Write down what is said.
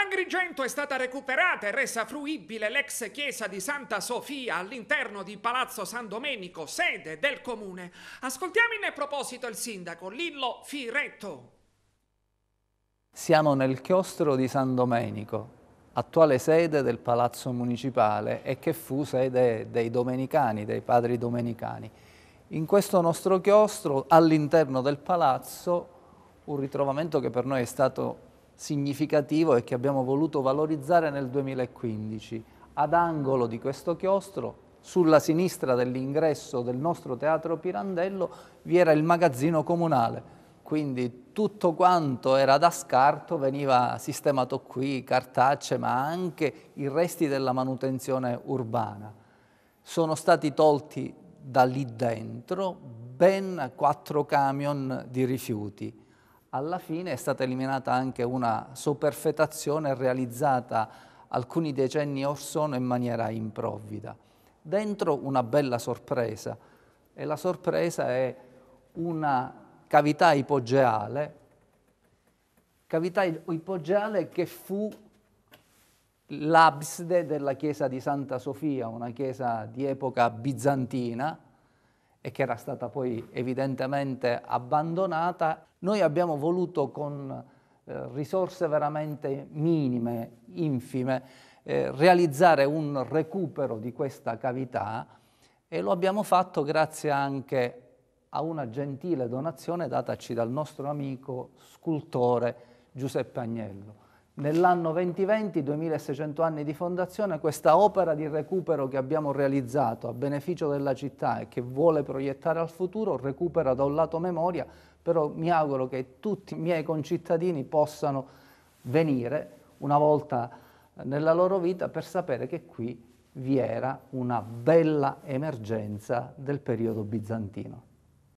Agrigento è stata recuperata e resa fruibile l'ex chiesa di Santa Sofia all'interno di Palazzo San Domenico, sede del comune. Ascoltiamo in proposito il sindaco Lillo Firetto. Siamo nel chiostro di San Domenico, attuale sede del Palazzo Municipale e che fu sede dei Domenicani, dei Padri Domenicani. In questo nostro chiostro, all'interno del palazzo, un ritrovamento che per noi è stato significativo e che abbiamo voluto valorizzare nel 2015. Ad angolo di questo chiostro, sulla sinistra dell'ingresso del nostro teatro Pirandello, vi era il magazzino comunale. Quindi tutto quanto era da scarto veniva sistemato qui, cartacce, ma anche i resti della manutenzione urbana. Sono stati tolti da lì dentro ben quattro camion di rifiuti alla fine è stata eliminata anche una superfetazione realizzata alcuni decenni or sono in maniera improvvida. Dentro una bella sorpresa e la sorpresa è una cavità ipogeale, cavità ipogeale che fu l'abside della chiesa di Santa Sofia, una chiesa di epoca bizantina, e che era stata poi evidentemente abbandonata, noi abbiamo voluto con eh, risorse veramente minime, infime, eh, realizzare un recupero di questa cavità e lo abbiamo fatto grazie anche a una gentile donazione dataci dal nostro amico scultore Giuseppe Agnello. Nell'anno 2020, 2600 anni di fondazione, questa opera di recupero che abbiamo realizzato a beneficio della città e che vuole proiettare al futuro, recupera da un lato memoria, però mi auguro che tutti i miei concittadini possano venire una volta nella loro vita per sapere che qui vi era una bella emergenza del periodo bizantino.